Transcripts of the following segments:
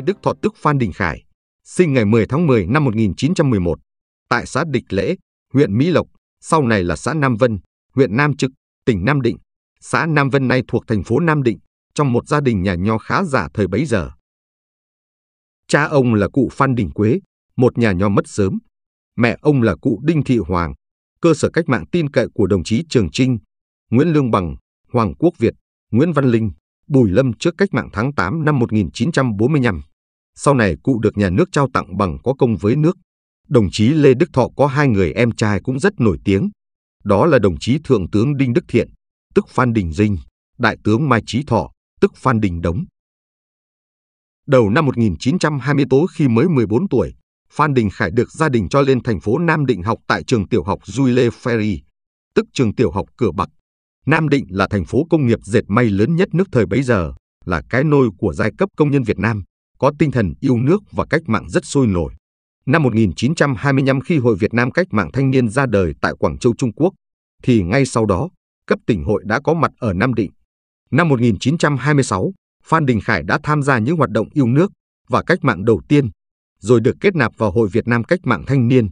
Đức Thọ tức Phan Đình Khải, sinh ngày 10 tháng 10 năm 1911 tại xã Địch Lễ, huyện Mỹ Lộc, sau này là xã Nam Vân, huyện Nam Trực, tỉnh Nam Định. Xã Nam Vân nay thuộc thành phố Nam Định, trong một gia đình nhà nho khá giả thời bấy giờ. Cha ông là cụ Phan Đình Quế, một nhà nho mất sớm. Mẹ ông là cụ Đinh Thị Hoàng, cơ sở cách mạng tin cậy của đồng chí Trường Trinh, Nguyễn Lương Bằng, Hoàng Quốc Việt, Nguyễn Văn Linh. Bùi Lâm trước cách mạng tháng 8 năm 1945. Sau này cụ được nhà nước trao tặng bằng có công với nước. Đồng chí Lê Đức Thọ có hai người em trai cũng rất nổi tiếng. Đó là đồng chí Thượng tướng Đinh Đức Thiện, tức Phan Đình Dinh, Đại tướng Mai Trí Thọ, tức Phan Đình Đống. Đầu năm 1920 tố khi mới 14 tuổi, Phan Đình Khải được gia đình cho lên thành phố Nam Định học tại trường tiểu học Duy Lê Ferry, tức trường tiểu học Cửa Bạc Nam Định là thành phố công nghiệp dệt may lớn nhất nước thời bấy giờ, là cái nôi của giai cấp công nhân Việt Nam, có tinh thần yêu nước và cách mạng rất sôi nổi. Năm 1925 khi Hội Việt Nam Cách mạng Thanh niên ra đời tại Quảng Châu Trung Quốc, thì ngay sau đó, cấp tỉnh hội đã có mặt ở Nam Định. Năm 1926, Phan Đình Khải đã tham gia những hoạt động yêu nước và cách mạng đầu tiên, rồi được kết nạp vào Hội Việt Nam Cách mạng Thanh niên,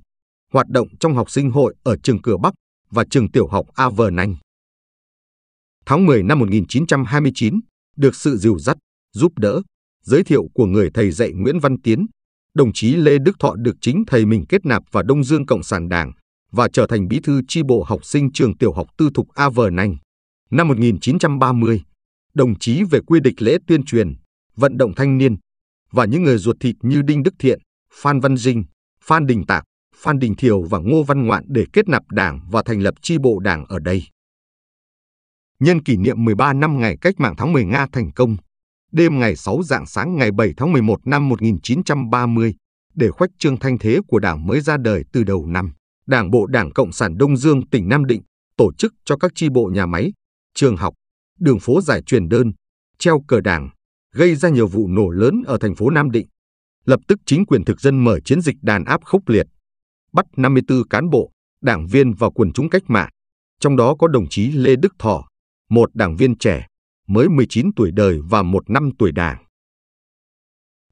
hoạt động trong học sinh hội ở trường cửa Bắc và trường tiểu học A Vờ Avernanh. Tháng 10 năm 1929, được sự dìu dắt, giúp đỡ, giới thiệu của người thầy dạy Nguyễn Văn Tiến, đồng chí Lê Đức Thọ được chính thầy mình kết nạp vào Đông Dương Cộng sản Đảng và trở thành bí thư tri bộ học sinh trường tiểu học tư thục A Vờ Nanh. Năm 1930, đồng chí về quy định lễ tuyên truyền, vận động thanh niên và những người ruột thịt như Đinh Đức Thiện, Phan Văn Dinh, Phan Đình Tạc, Phan Đình Thiều và Ngô Văn Ngoạn để kết nạp đảng và thành lập tri bộ đảng ở đây nhân kỷ niệm 13 năm ngày cách mạng tháng 10 Nga thành công, đêm ngày 6 dạng sáng ngày 7 tháng 11 năm 1930, để khoách trương thanh thế của đảng mới ra đời từ đầu năm, Đảng Bộ Đảng Cộng sản Đông Dương tỉnh Nam Định tổ chức cho các chi bộ nhà máy, trường học, đường phố giải truyền đơn, treo cờ đảng, gây ra nhiều vụ nổ lớn ở thành phố Nam Định. Lập tức chính quyền thực dân mở chiến dịch đàn áp khốc liệt, bắt 54 cán bộ, đảng viên và quần chúng cách mạng, trong đó có đồng chí Lê Đức Thọ, một đảng viên trẻ, mới 19 tuổi đời và một năm tuổi đảng.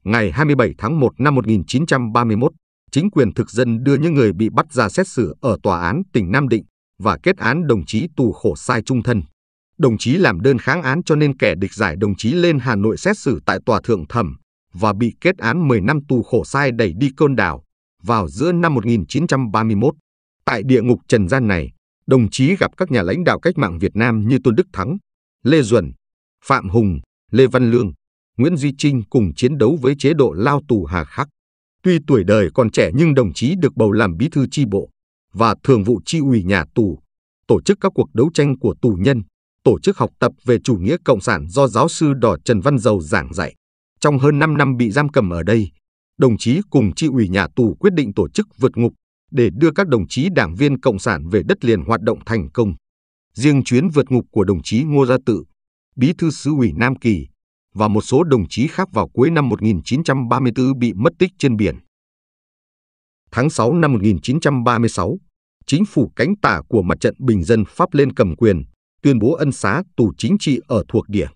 Ngày 27 tháng 1 năm 1931, chính quyền thực dân đưa những người bị bắt ra xét xử ở tòa án tỉnh Nam Định và kết án đồng chí tù khổ sai trung thân. Đồng chí làm đơn kháng án cho nên kẻ địch giải đồng chí lên Hà Nội xét xử tại tòa thượng thẩm và bị kết án 10 năm tù khổ sai đẩy đi côn đảo vào giữa năm 1931. Tại địa ngục trần gian này, đồng chí gặp các nhà lãnh đạo cách mạng Việt Nam như Tôn Đức Thắng, Lê Duẩn, Phạm Hùng, Lê Văn Lương, Nguyễn Duy Trinh cùng chiến đấu với chế độ lao tù hà khắc. Tuy tuổi đời còn trẻ nhưng đồng chí được bầu làm bí thư chi bộ và thường vụ chi ủy nhà tù, tổ chức các cuộc đấu tranh của tù nhân, tổ chức học tập về chủ nghĩa cộng sản do giáo sư Đỏ Trần Văn Dầu giảng dạy. Trong hơn 5 năm bị giam cầm ở đây, đồng chí cùng chi ủy nhà tù quyết định tổ chức vượt ngục để đưa các đồng chí đảng viên Cộng sản về đất liền hoạt động thành công. Riêng chuyến vượt ngục của đồng chí Ngô Gia Tự, bí thư xứ ủy Nam Kỳ và một số đồng chí khác vào cuối năm 1934 bị mất tích trên biển. Tháng 6 năm 1936, chính phủ cánh tả của mặt trận bình dân Pháp lên cầm quyền, tuyên bố ân xá tù chính trị ở thuộc địa.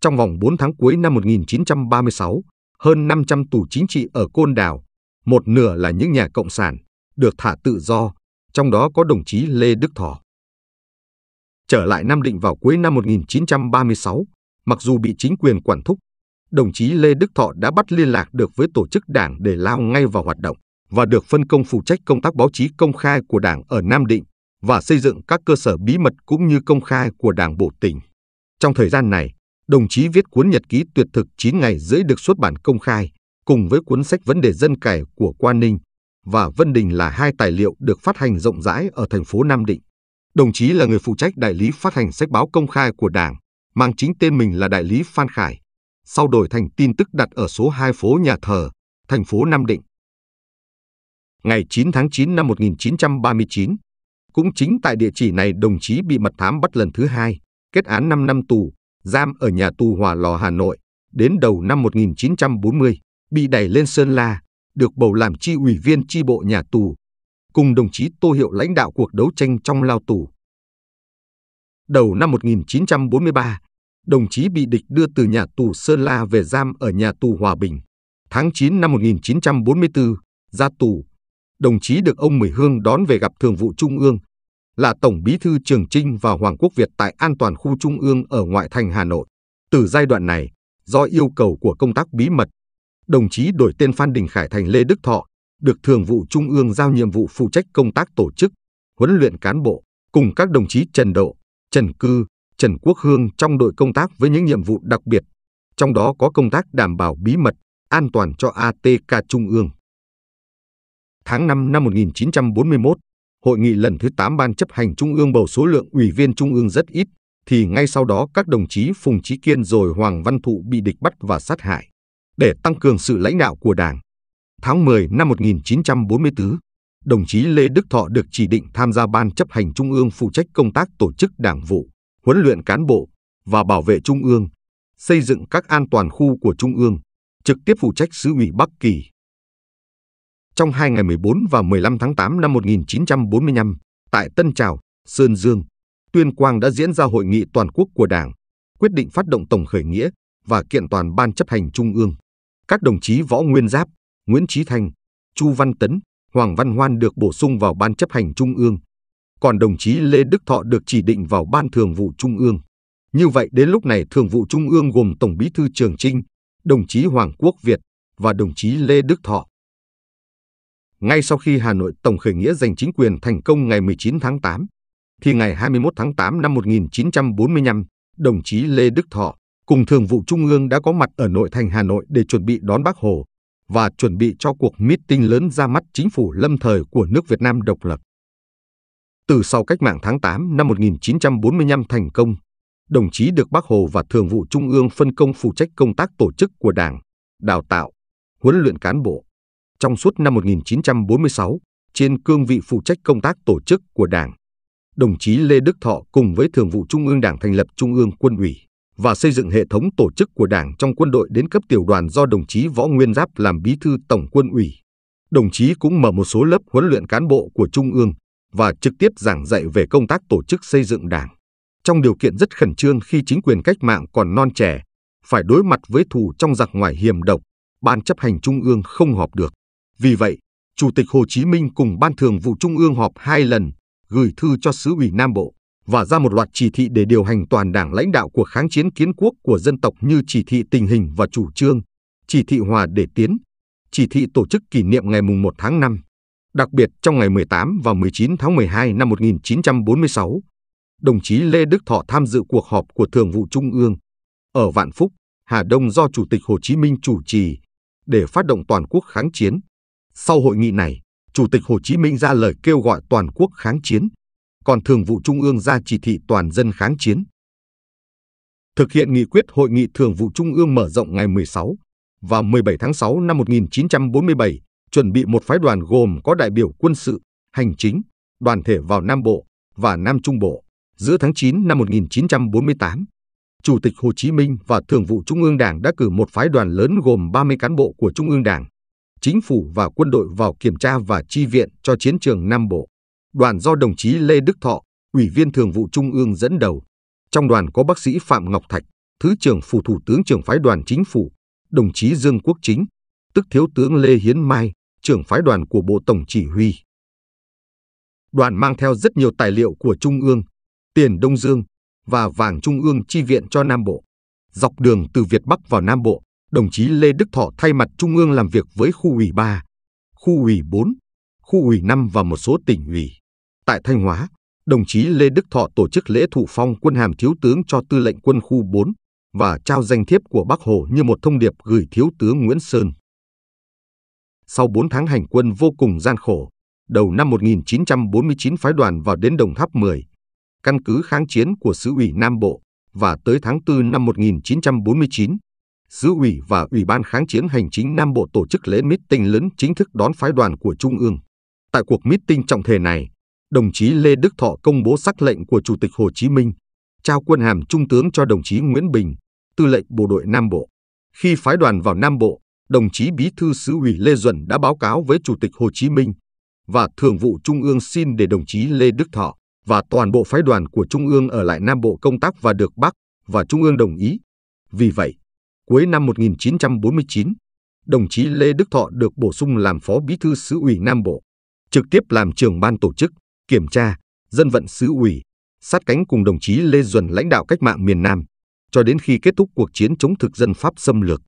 Trong vòng 4 tháng cuối năm 1936, hơn 500 tù chính trị ở Côn Đảo, một nửa là những nhà cộng sản, được thả tự do, trong đó có đồng chí Lê Đức Thọ. Trở lại Nam Định vào cuối năm 1936, mặc dù bị chính quyền quản thúc, đồng chí Lê Đức Thọ đã bắt liên lạc được với tổ chức đảng để lao ngay vào hoạt động và được phân công phụ trách công tác báo chí công khai của đảng ở Nam Định và xây dựng các cơ sở bí mật cũng như công khai của đảng bộ tỉnh. Trong thời gian này, đồng chí viết cuốn nhật ký tuyệt thực 9 ngày dưới được xuất bản công khai, cùng với cuốn sách Vấn đề dân cải của Quan Ninh và Vân Đình là hai tài liệu được phát hành rộng rãi ở thành phố Nam Định. Đồng chí là người phụ trách đại lý phát hành sách báo công khai của Đảng, mang chính tên mình là đại lý Phan Khải, sau đổi thành tin tức đặt ở số 2 phố Nhà Thờ, thành phố Nam Định. Ngày 9 tháng 9 năm 1939, cũng chính tại địa chỉ này đồng chí bị mật thám bắt lần thứ hai, kết án 5 năm tù, giam ở nhà tù Hòa Lò Hà Nội, đến đầu năm 1940, bị đẩy lên Sơn La, được bầu làm chi ủy viên chi bộ nhà tù, cùng đồng chí Tô Hiệu lãnh đạo cuộc đấu tranh trong lao tù. Đầu năm 1943, đồng chí bị địch đưa từ nhà tù Sơn La về giam ở nhà tù Hòa Bình. Tháng 9 năm 1944, ra tù, đồng chí được ông Mười Hương đón về gặp Thường vụ Trung ương, là Tổng Bí thư Trường Trinh và Hoàng Quốc Việt tại An toàn khu Trung ương ở ngoại thành Hà Nội. Từ giai đoạn này, do yêu cầu của công tác bí mật, đồng chí đổi tên Phan Đình Khải thành Lê Đức Thọ, được Thường vụ Trung ương giao nhiệm vụ phụ trách công tác tổ chức, huấn luyện cán bộ, cùng các đồng chí Trần Độ, Trần Cư, Trần Quốc Hương trong đội công tác với những nhiệm vụ đặc biệt, trong đó có công tác đảm bảo bí mật, an toàn cho ATK Trung ương. Tháng 5 năm 1941, hội nghị lần thứ 8 Ban chấp hành Trung ương bầu số lượng ủy viên Trung ương rất ít, thì ngay sau đó các đồng chí Phùng Chí Kiên rồi Hoàng Văn Thụ bị địch bắt và sát hại để tăng cường sự lãnh đạo của Đảng. Tháng 10 năm 1944, đồng chí Lê Đức Thọ được chỉ định tham gia Ban chấp hành Trung ương phụ trách công tác tổ chức đảng vụ, huấn luyện cán bộ và bảo vệ Trung ương, xây dựng các an toàn khu của Trung ương, trực tiếp phụ trách xứ ủy Bắc Kỳ. Trong hai ngày 14 và 15 tháng 8 năm 1945, tại Tân Trào, Sơn Dương, Tuyên Quang đã diễn ra hội nghị toàn quốc của Đảng, quyết định phát động tổng khởi nghĩa và kiện toàn ban chấp hành trung ương. Các đồng chí Võ Nguyên Giáp, Nguyễn Trí Thanh, Chu Văn Tấn, Hoàng Văn Hoan được bổ sung vào Ban chấp hành Trung ương. Còn đồng chí Lê Đức Thọ được chỉ định vào Ban Thường vụ Trung ương. Như vậy đến lúc này Thường vụ Trung ương gồm Tổng bí thư Trường Trinh, đồng chí Hoàng Quốc Việt và đồng chí Lê Đức Thọ. Ngay sau khi Hà Nội Tổng khởi nghĩa giành chính quyền thành công ngày 19 tháng 8, thì ngày 21 tháng 8 năm 1945, đồng chí Lê Đức Thọ, cùng Thường vụ Trung ương đã có mặt ở nội thành Hà Nội để chuẩn bị đón Bác Hồ và chuẩn bị cho cuộc meeting lớn ra mắt chính phủ lâm thời của nước Việt Nam độc lập. Từ sau cách mạng tháng 8 năm 1945 thành công, đồng chí được Bác Hồ và Thường vụ Trung ương phân công phụ trách công tác tổ chức của Đảng, đào tạo, huấn luyện cán bộ. Trong suốt năm 1946, trên cương vị phụ trách công tác tổ chức của Đảng, đồng chí Lê Đức Thọ cùng với Thường vụ Trung ương Đảng thành lập Trung ương Quân ủy và xây dựng hệ thống tổ chức của Đảng trong quân đội đến cấp tiểu đoàn do đồng chí Võ Nguyên Giáp làm bí thư tổng quân ủy. Đồng chí cũng mở một số lớp huấn luyện cán bộ của Trung ương và trực tiếp giảng dạy về công tác tổ chức xây dựng Đảng. Trong điều kiện rất khẩn trương khi chính quyền cách mạng còn non trẻ, phải đối mặt với thù trong giặc ngoài hiểm độc, Ban chấp hành Trung ương không họp được. Vì vậy, Chủ tịch Hồ Chí Minh cùng Ban Thường vụ Trung ương họp hai lần, gửi thư cho Sứ ủy Nam Bộ và ra một loạt chỉ thị để điều hành toàn đảng lãnh đạo cuộc kháng chiến kiến quốc của dân tộc như chỉ thị tình hình và chủ trương, chỉ thị hòa để tiến, chỉ thị tổ chức kỷ niệm ngày mùng 1 tháng 5. Đặc biệt trong ngày 18 và 19 tháng 12 năm 1946, đồng chí Lê Đức Thọ tham dự cuộc họp của Thường vụ Trung ương ở Vạn Phúc, Hà Đông do Chủ tịch Hồ Chí Minh chủ trì để phát động toàn quốc kháng chiến. Sau hội nghị này, Chủ tịch Hồ Chí Minh ra lời kêu gọi toàn quốc kháng chiến còn Thường vụ Trung ương ra chỉ thị toàn dân kháng chiến. Thực hiện nghị quyết Hội nghị Thường vụ Trung ương mở rộng ngày 16 và 17 tháng 6 năm 1947, chuẩn bị một phái đoàn gồm có đại biểu quân sự, hành chính, đoàn thể vào Nam Bộ và Nam Trung Bộ giữa tháng 9 năm 1948. Chủ tịch Hồ Chí Minh và Thường vụ Trung ương Đảng đã cử một phái đoàn lớn gồm 30 cán bộ của Trung ương Đảng, chính phủ và quân đội vào kiểm tra và chi viện cho chiến trường Nam Bộ đoàn do đồng chí Lê Đức Thọ, Ủy viên Thường vụ Trung ương dẫn đầu. Trong đoàn có bác sĩ Phạm Ngọc Thạch, Thứ trưởng Phủ Thủ tướng trưởng phái đoàn chính phủ, đồng chí Dương Quốc Chính, tức Thiếu tướng Lê Hiến Mai, trưởng phái đoàn của Bộ Tổng Chỉ huy. Đoàn mang theo rất nhiều tài liệu của Trung ương, tiền Đông Dương và vàng Trung ương chi viện cho Nam Bộ. Dọc đường từ Việt Bắc vào Nam Bộ, đồng chí Lê Đức Thọ thay mặt Trung ương làm việc với khu ủy 3, khu ủy 4, khu ủy 5 và một số tỉnh ủy. Tại Thanh Hóa, đồng chí Lê Đức Thọ tổ chức lễ thụ phong quân hàm thiếu tướng cho tư lệnh quân khu 4 và trao danh thiếp của Bác Hồ như một thông điệp gửi thiếu tướng Nguyễn Sơn. Sau 4 tháng hành quân vô cùng gian khổ, đầu năm 1949 phái đoàn vào đến Đồng Tháp 10, căn cứ kháng chiến của Sứ ủy Nam Bộ và tới tháng 4 năm 1949, Sứ ủy và Ủy ban kháng chiến hành chính Nam Bộ tổ chức lễ meeting lớn chính thức đón phái đoàn của Trung ương. Tại cuộc meeting trọng thể này, đồng chí Lê Đức Thọ công bố sắc lệnh của Chủ tịch Hồ Chí Minh, trao quân hàm trung tướng cho đồng chí Nguyễn Bình, tư lệnh bộ đội Nam Bộ. Khi phái đoàn vào Nam Bộ, đồng chí Bí thư xứ ủy Lê Duẩn đã báo cáo với Chủ tịch Hồ Chí Minh và Thường vụ Trung ương xin để đồng chí Lê Đức Thọ và toàn bộ phái đoàn của Trung ương ở lại Nam Bộ công tác và được Bắc và Trung ương đồng ý. Vì vậy, cuối năm 1949, đồng chí Lê Đức Thọ được bổ sung làm Phó Bí thư xứ ủy Nam Bộ, trực tiếp làm trưởng ban tổ chức kiểm tra, dân vận sứ ủy, sát cánh cùng đồng chí Lê Duẩn lãnh đạo cách mạng miền Nam, cho đến khi kết thúc cuộc chiến chống thực dân Pháp xâm lược.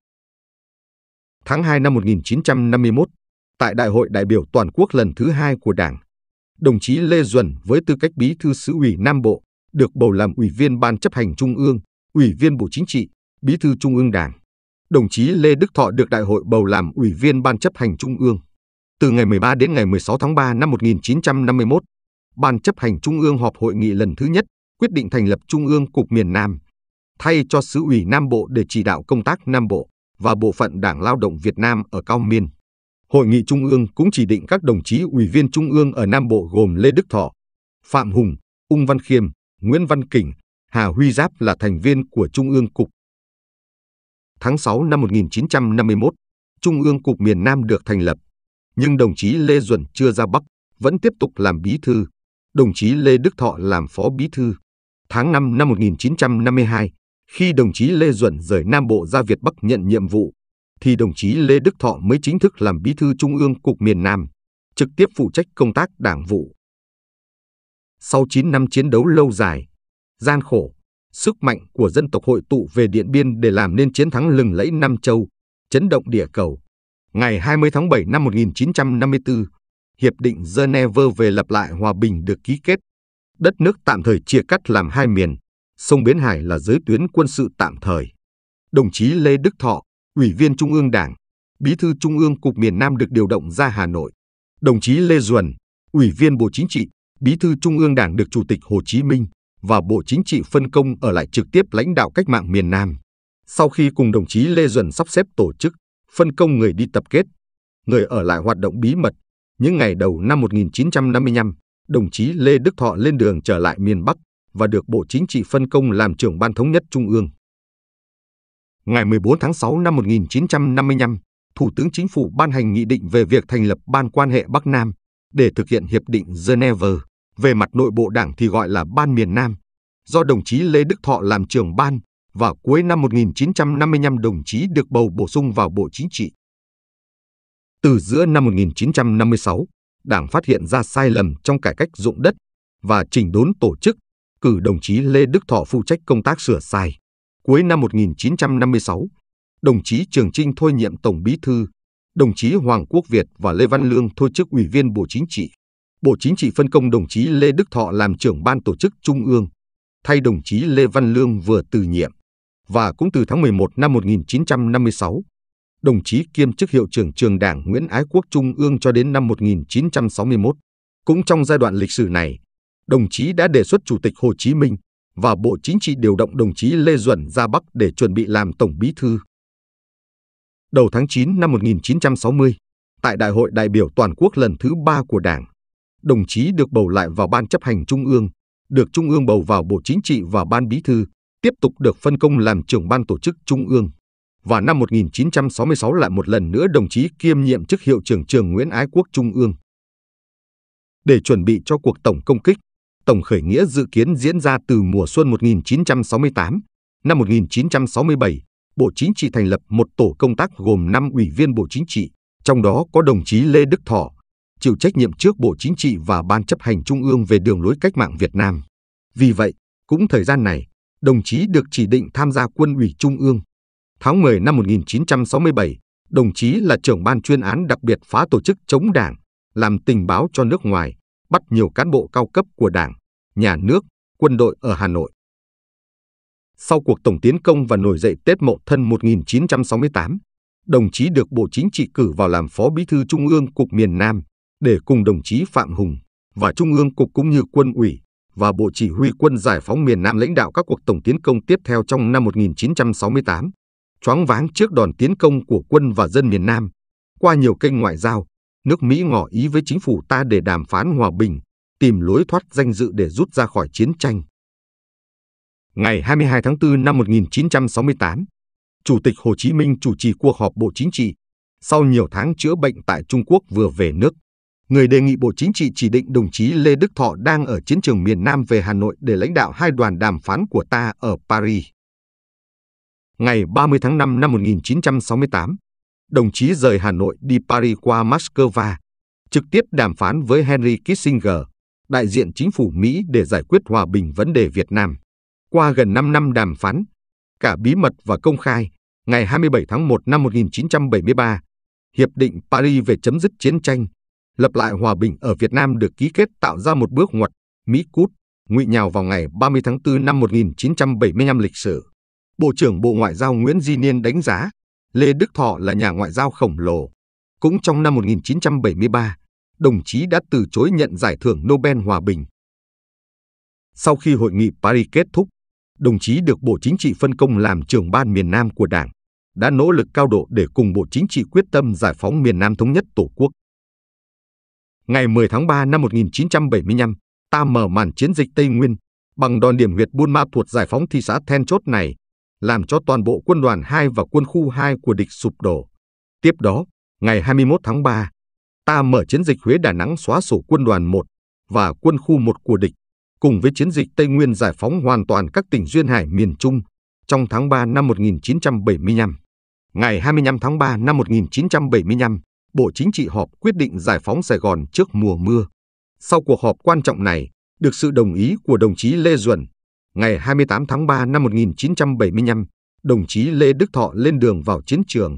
Tháng 2 năm 1951, tại Đại hội đại biểu toàn quốc lần thứ hai của Đảng, đồng chí Lê Duẩn với tư cách bí thư sứ ủy Nam Bộ được bầu làm ủy viên Ban chấp hành Trung ương, ủy viên Bộ Chính trị, bí thư Trung ương Đảng. Đồng chí Lê Đức Thọ được đại hội bầu làm ủy viên Ban chấp hành Trung ương. Từ ngày 13 đến ngày 16 tháng 3 năm 1951, Ban chấp hành Trung ương họp hội nghị lần thứ nhất quyết định thành lập Trung ương Cục miền Nam, thay cho Sứ ủy Nam Bộ để chỉ đạo công tác Nam Bộ và bộ phận Đảng Lao động Việt Nam ở Cao Miên. Hội nghị Trung ương cũng chỉ định các đồng chí ủy viên Trung ương ở Nam Bộ gồm Lê Đức Thọ, Phạm Hùng, Ung Văn Khiêm, Nguyễn Văn Kỉnh, Hà Huy Giáp là thành viên của Trung ương Cục. Tháng 6 năm 1951, Trung ương Cục miền Nam được thành lập, nhưng đồng chí Lê Duẩn chưa ra Bắc, vẫn tiếp tục làm bí thư đồng chí Lê Đức Thọ làm phó bí thư. Tháng 5 năm 1952, khi đồng chí Lê Duẩn rời Nam Bộ ra Việt Bắc nhận nhiệm vụ, thì đồng chí Lê Đức Thọ mới chính thức làm bí thư Trung ương Cục miền Nam, trực tiếp phụ trách công tác đảng vụ. Sau 9 năm chiến đấu lâu dài, gian khổ, sức mạnh của dân tộc hội tụ về Điện Biên để làm nên chiến thắng lừng lẫy Nam Châu, chấn động địa cầu. Ngày 20 tháng 7 năm 1954, Hiệp định Geneva về lập lại hòa bình được ký kết. Đất nước tạm thời chia cắt làm hai miền, sông Bến Hải là giới tuyến quân sự tạm thời. Đồng chí Lê Đức Thọ, Ủy viên Trung ương Đảng, Bí thư Trung ương Cục miền Nam được điều động ra Hà Nội. Đồng chí Lê Duẩn, Ủy viên Bộ Chính trị, Bí thư Trung ương Đảng được Chủ tịch Hồ Chí Minh và Bộ Chính trị phân công ở lại trực tiếp lãnh đạo cách mạng miền Nam. Sau khi cùng đồng chí Lê Duẩn sắp xếp tổ chức, phân công người đi tập kết, người ở lại hoạt động bí mật, những ngày đầu năm 1955, đồng chí Lê Đức Thọ lên đường trở lại miền Bắc và được Bộ Chính trị phân công làm trưởng Ban Thống nhất Trung ương. Ngày 14 tháng 6 năm 1955, Thủ tướng Chính phủ ban hành nghị định về việc thành lập Ban quan hệ Bắc Nam để thực hiện Hiệp định Geneva. Về mặt nội bộ đảng thì gọi là Ban miền Nam, do đồng chí Lê Đức Thọ làm trưởng ban và cuối năm 1955 đồng chí được bầu bổ sung vào Bộ Chính trị. Từ giữa năm 1956, Đảng phát hiện ra sai lầm trong cải cách dụng đất và chỉnh đốn tổ chức, cử đồng chí Lê Đức Thọ phụ trách công tác sửa sai. Cuối năm 1956, đồng chí Trường Trinh thôi nhiệm Tổng Bí Thư, đồng chí Hoàng Quốc Việt và Lê Văn Lương thôi chức Ủy viên Bộ Chính trị. Bộ Chính trị phân công đồng chí Lê Đức Thọ làm trưởng ban tổ chức Trung ương, thay đồng chí Lê Văn Lương vừa từ nhiệm. Và cũng từ tháng 11 năm 1956, đồng chí kiêm chức hiệu trưởng trường Đảng Nguyễn Ái Quốc Trung ương cho đến năm 1961. Cũng trong giai đoạn lịch sử này, đồng chí đã đề xuất Chủ tịch Hồ Chí Minh và Bộ Chính trị điều động đồng chí Lê Duẩn ra Bắc để chuẩn bị làm Tổng Bí thư. Đầu tháng 9 năm 1960, tại Đại hội đại biểu toàn quốc lần thứ ba của Đảng, đồng chí được bầu lại vào Ban chấp hành Trung ương, được Trung ương bầu vào Bộ Chính trị và Ban Bí thư, tiếp tục được phân công làm trưởng Ban tổ chức Trung ương và năm 1966 lại một lần nữa đồng chí kiêm nhiệm chức hiệu trưởng trường Nguyễn Ái Quốc Trung ương. Để chuẩn bị cho cuộc tổng công kích, tổng khởi nghĩa dự kiến diễn ra từ mùa xuân 1968. Năm 1967, Bộ Chính trị thành lập một tổ công tác gồm 5 ủy viên Bộ Chính trị, trong đó có đồng chí Lê Đức Thọ, chịu trách nhiệm trước Bộ Chính trị và Ban chấp hành Trung ương về đường lối cách mạng Việt Nam. Vì vậy, cũng thời gian này, đồng chí được chỉ định tham gia quân ủy Trung ương, Tháng 10 năm 1967, đồng chí là trưởng ban chuyên án đặc biệt phá tổ chức chống đảng, làm tình báo cho nước ngoài, bắt nhiều cán bộ cao cấp của đảng, nhà nước, quân đội ở Hà Nội. Sau cuộc tổng tiến công và nổi dậy Tết Mậu Thân 1968, đồng chí được Bộ Chính trị cử vào làm Phó Bí thư Trung ương Cục miền Nam để cùng đồng chí Phạm Hùng và Trung ương Cục cũng như quân ủy và Bộ Chỉ huy quân giải phóng miền Nam lãnh đạo các cuộc tổng tiến công tiếp theo trong năm 1968 choáng váng trước đòn tiến công của quân và dân miền Nam. Qua nhiều kênh ngoại giao, nước Mỹ ngỏ ý với chính phủ ta để đàm phán hòa bình, tìm lối thoát danh dự để rút ra khỏi chiến tranh. Ngày 22 tháng 4 năm 1968, Chủ tịch Hồ Chí Minh chủ trì cuộc họp Bộ Chính trị. Sau nhiều tháng chữa bệnh tại Trung Quốc vừa về nước, người đề nghị Bộ Chính trị chỉ định đồng chí Lê Đức Thọ đang ở chiến trường miền Nam về Hà Nội để lãnh đạo hai đoàn đàm phán của ta ở Paris ngày 30 tháng 5 năm 1968, đồng chí rời Hà Nội đi Paris qua Moscow, trực tiếp đàm phán với Henry Kissinger, đại diện chính phủ Mỹ để giải quyết hòa bình vấn đề Việt Nam. Qua gần 5 năm đàm phán, cả bí mật và công khai, ngày 27 tháng 1 năm 1973, Hiệp định Paris về chấm dứt chiến tranh, lập lại hòa bình ở Việt Nam được ký kết tạo ra một bước ngoặt Mỹ cút, ngụy nhào vào ngày 30 tháng 4 năm 1975 lịch sử. Bộ trưởng Bộ Ngoại giao Nguyễn Di Niên đánh giá Lê Đức Thọ là nhà ngoại giao khổng lồ. Cũng trong năm 1973, đồng chí đã từ chối nhận giải thưởng Nobel Hòa Bình. Sau khi hội nghị Paris kết thúc, đồng chí được Bộ Chính trị phân công làm trưởng ban miền Nam của Đảng, đã nỗ lực cao độ để cùng Bộ Chính trị quyết tâm giải phóng miền Nam thống nhất Tổ quốc. Ngày 10 tháng 3 năm 1975, ta mở màn chiến dịch Tây Nguyên bằng đòn điểm huyệt Buôn Ma thuộc giải phóng thị xã then chốt này làm cho toàn bộ quân đoàn 2 và quân khu 2 của địch sụp đổ. Tiếp đó, ngày 21 tháng 3, ta mở chiến dịch Huế Đà Nẵng xóa sổ quân đoàn 1 và quân khu 1 của địch, cùng với chiến dịch Tây Nguyên giải phóng hoàn toàn các tỉnh duyên hải miền Trung trong tháng 3 năm 1975. Ngày 25 tháng 3 năm 1975, Bộ Chính trị họp quyết định giải phóng Sài Gòn trước mùa mưa. Sau cuộc họp quan trọng này, được sự đồng ý của đồng chí Lê Duẩn, Ngày 28 tháng 3 năm 1975, đồng chí Lê Đức Thọ lên đường vào chiến trường.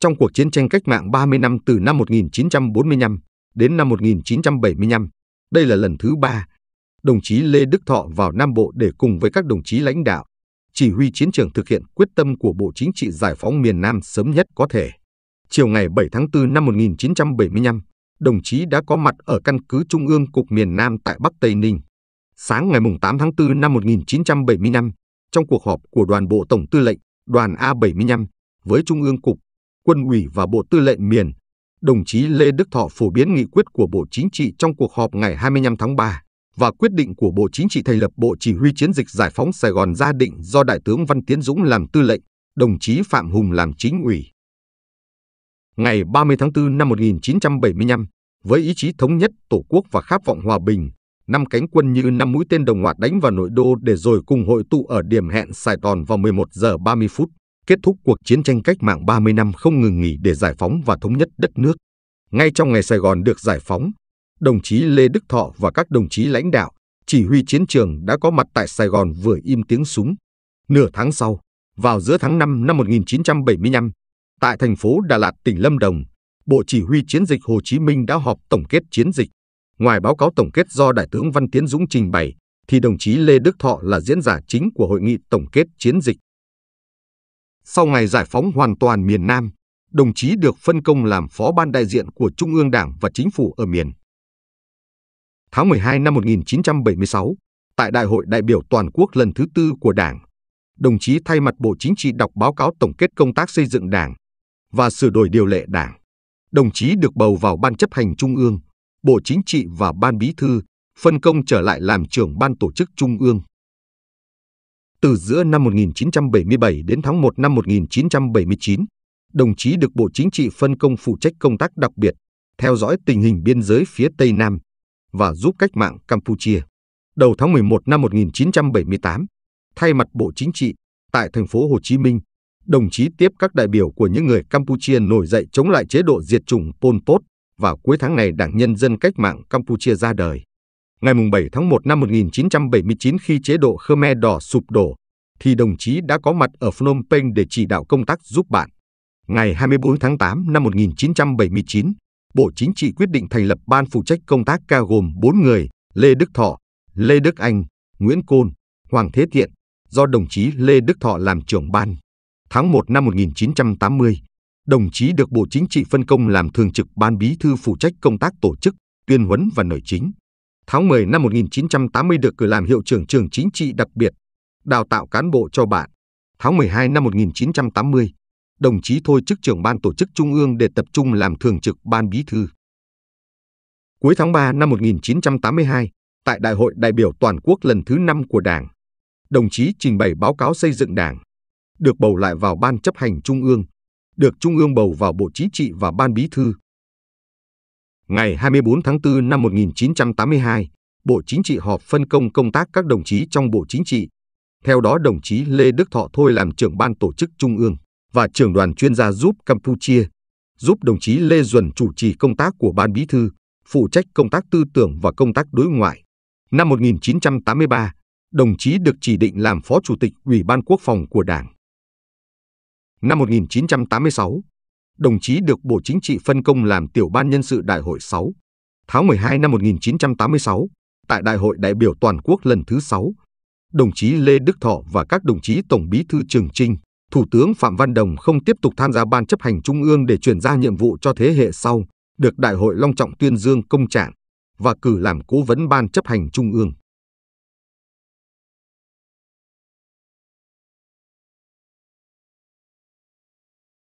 Trong cuộc chiến tranh cách mạng 30 năm từ năm 1945 đến năm 1975, đây là lần thứ ba, đồng chí Lê Đức Thọ vào Nam Bộ để cùng với các đồng chí lãnh đạo, chỉ huy chiến trường thực hiện quyết tâm của Bộ Chính trị giải phóng miền Nam sớm nhất có thể. Chiều ngày 7 tháng 4 năm 1975, đồng chí đã có mặt ở căn cứ Trung ương Cục miền Nam tại Bắc Tây Ninh. Sáng ngày 8 tháng 4 năm 1975, trong cuộc họp của đoàn Bộ Tổng Tư lệnh, đoàn A75 với Trung ương Cục, Quân ủy và Bộ Tư lệnh miền, đồng chí Lê Đức Thọ phổ biến nghị quyết của Bộ Chính trị trong cuộc họp ngày 25 tháng 3 và quyết định của Bộ Chính trị thành lập Bộ Chỉ huy Chiến dịch Giải phóng Sài Gòn gia định do Đại tướng Văn Tiến Dũng làm tư lệnh, đồng chí Phạm Hùng làm chính ủy. Ngày 30 tháng 4 năm 1975, với ý chí thống nhất Tổ quốc và khát vọng hòa bình, năm cánh quân như năm mũi tên đồng loạt đánh vào nội đô để rồi cùng hội tụ ở điểm hẹn Sài Gòn vào 11 giờ 30 phút, kết thúc cuộc chiến tranh cách mạng 30 năm không ngừng nghỉ để giải phóng và thống nhất đất nước. Ngay trong ngày Sài Gòn được giải phóng, đồng chí Lê Đức Thọ và các đồng chí lãnh đạo, chỉ huy chiến trường đã có mặt tại Sài Gòn vừa im tiếng súng. Nửa tháng sau, vào giữa tháng 5 năm 1975, tại thành phố Đà Lạt, tỉnh Lâm Đồng, Bộ Chỉ huy Chiến dịch Hồ Chí Minh đã họp tổng kết chiến dịch Ngoài báo cáo tổng kết do Đại tướng Văn Tiến Dũng trình bày, thì đồng chí Lê Đức Thọ là diễn giả chính của hội nghị tổng kết chiến dịch. Sau ngày giải phóng hoàn toàn miền Nam, đồng chí được phân công làm phó ban đại diện của Trung ương Đảng và Chính phủ ở miền. Tháng 12 năm 1976, tại Đại hội đại biểu toàn quốc lần thứ tư của Đảng, đồng chí thay mặt Bộ Chính trị đọc báo cáo tổng kết công tác xây dựng Đảng và sửa đổi điều lệ Đảng. Đồng chí được bầu vào Ban chấp hành Trung ương Bộ Chính trị và Ban Bí thư phân công trở lại làm trưởng Ban Tổ chức Trung ương. Từ giữa năm 1977 đến tháng 1 năm 1979, đồng chí được Bộ Chính trị phân công phụ trách công tác đặc biệt, theo dõi tình hình biên giới phía Tây Nam và giúp cách mạng Campuchia. Đầu tháng 11 năm 1978, thay mặt Bộ Chính trị tại thành phố Hồ Chí Minh, đồng chí tiếp các đại biểu của những người Campuchia nổi dậy chống lại chế độ diệt chủng Pol Pot vào cuối tháng này Đảng Nhân dân Cách mạng Campuchia ra đời. Ngày 7 tháng 1 năm 1979 khi chế độ Khmer Đỏ sụp đổ, thì đồng chí đã có mặt ở Phnom Penh để chỉ đạo công tác giúp bạn. Ngày 24 tháng 8 năm 1979, Bộ Chính trị quyết định thành lập ban phụ trách công tác ca gồm 4 người, Lê Đức Thọ, Lê Đức Anh, Nguyễn Côn, Hoàng Thế Thiện, do đồng chí Lê Đức Thọ làm trưởng ban. Tháng 1 năm 1980, đồng chí được Bộ Chính trị phân công làm thường trực ban bí thư phụ trách công tác tổ chức, tuyên huấn và nội chính. Tháng 10 năm 1980 được cử làm hiệu trưởng trường chính trị đặc biệt, đào tạo cán bộ cho bạn. Tháng 12 năm 1980, đồng chí thôi chức trưởng ban tổ chức trung ương để tập trung làm thường trực ban bí thư. Cuối tháng 3 năm 1982, tại Đại hội đại biểu toàn quốc lần thứ 5 của Đảng, đồng chí trình bày báo cáo xây dựng Đảng, được bầu lại vào Ban chấp hành Trung ương được Trung ương bầu vào Bộ Chính trị và Ban Bí thư. Ngày 24 tháng 4 năm 1982, Bộ Chính trị họp phân công công tác các đồng chí trong Bộ Chính trị. Theo đó, đồng chí Lê Đức Thọ thôi làm trưởng ban tổ chức Trung ương và trưởng đoàn chuyên gia giúp Campuchia, giúp đồng chí Lê Duẩn chủ trì công tác của Ban Bí thư, phụ trách công tác tư tưởng và công tác đối ngoại. Năm 1983, đồng chí được chỉ định làm Phó Chủ tịch Ủy ban Quốc phòng của Đảng. Năm 1986, đồng chí được Bộ Chính trị phân công làm tiểu ban nhân sự Đại hội 6. Tháng 12 năm 1986, tại Đại hội đại biểu toàn quốc lần thứ 6, đồng chí Lê Đức Thọ và các đồng chí Tổng bí thư Trường Trinh, Thủ tướng Phạm Văn Đồng không tiếp tục tham gia Ban chấp hành Trung ương để chuyển giao nhiệm vụ cho thế hệ sau, được Đại hội long trọng tuyên dương công trạng và cử làm cố vấn Ban chấp hành Trung ương.